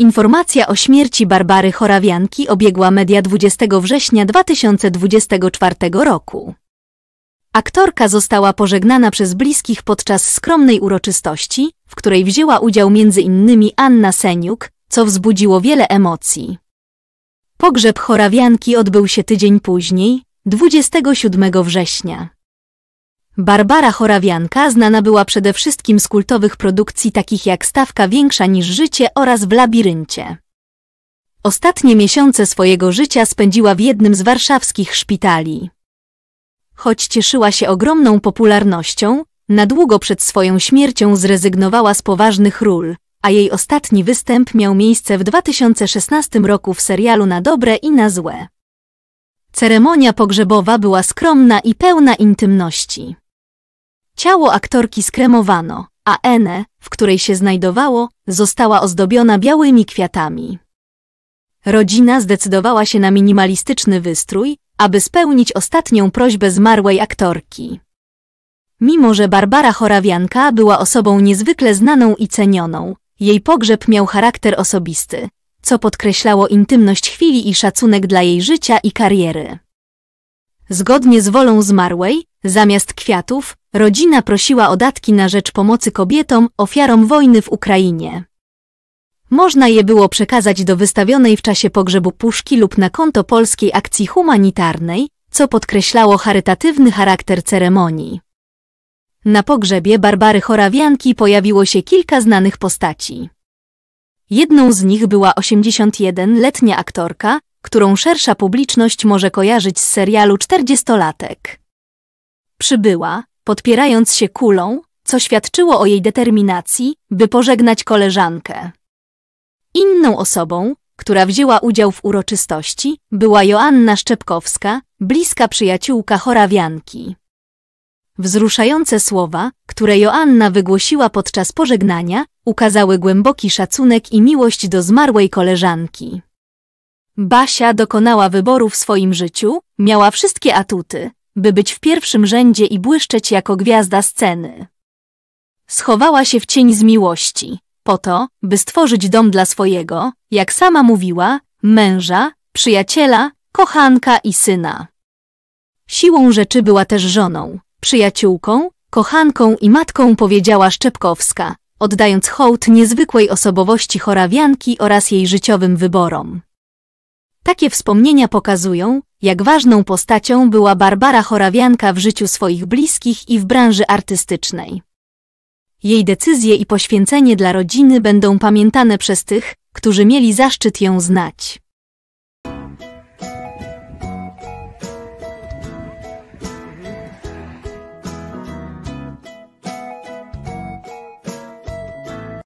Informacja o śmierci Barbary Chorawianki obiegła media 20 września 2024 roku. Aktorka została pożegnana przez bliskich podczas skromnej uroczystości, w której wzięła udział m.in. Anna Seniuk, co wzbudziło wiele emocji. Pogrzeb Chorawianki odbył się tydzień później, 27 września. Barbara Chorawianka znana była przede wszystkim z kultowych produkcji takich jak Stawka Większa niż Życie oraz W Labiryncie. Ostatnie miesiące swojego życia spędziła w jednym z warszawskich szpitali. Choć cieszyła się ogromną popularnością, na długo przed swoją śmiercią zrezygnowała z poważnych ról, a jej ostatni występ miał miejsce w 2016 roku w serialu Na dobre i na złe. Ceremonia pogrzebowa była skromna i pełna intymności. Ciało aktorki skremowano, a ene, w której się znajdowało, została ozdobiona białymi kwiatami. Rodzina zdecydowała się na minimalistyczny wystrój, aby spełnić ostatnią prośbę zmarłej aktorki. Mimo, że Barbara Chorawianka była osobą niezwykle znaną i cenioną, jej pogrzeb miał charakter osobisty, co podkreślało intymność chwili i szacunek dla jej życia i kariery. Zgodnie z wolą zmarłej, zamiast kwiatów, Rodzina prosiła o datki na rzecz pomocy kobietom, ofiarom wojny w Ukrainie. Można je było przekazać do wystawionej w czasie pogrzebu puszki lub na konto polskiej akcji humanitarnej, co podkreślało charytatywny charakter ceremonii. Na pogrzebie Barbary Chorawianki pojawiło się kilka znanych postaci. Jedną z nich była 81-letnia aktorka, którą szersza publiczność może kojarzyć z serialu 40-latek. Przybyła, podpierając się kulą, co świadczyło o jej determinacji, by pożegnać koleżankę. Inną osobą, która wzięła udział w uroczystości, była Joanna Szczepkowska, bliska przyjaciółka Chorawianki. Wzruszające słowa, które Joanna wygłosiła podczas pożegnania, ukazały głęboki szacunek i miłość do zmarłej koleżanki. Basia dokonała wyboru w swoim życiu, miała wszystkie atuty, by być w pierwszym rzędzie i błyszczeć jako gwiazda sceny. Schowała się w cień z miłości, po to, by stworzyć dom dla swojego, jak sama mówiła, męża, przyjaciela, kochanka i syna. Siłą rzeczy była też żoną, przyjaciółką, kochanką i matką powiedziała Szczepkowska, oddając hołd niezwykłej osobowości chorawianki oraz jej życiowym wyborom. Takie wspomnienia pokazują, jak ważną postacią była Barbara Chorawianka w życiu swoich bliskich i w branży artystycznej. Jej decyzje i poświęcenie dla rodziny będą pamiętane przez tych, którzy mieli zaszczyt ją znać.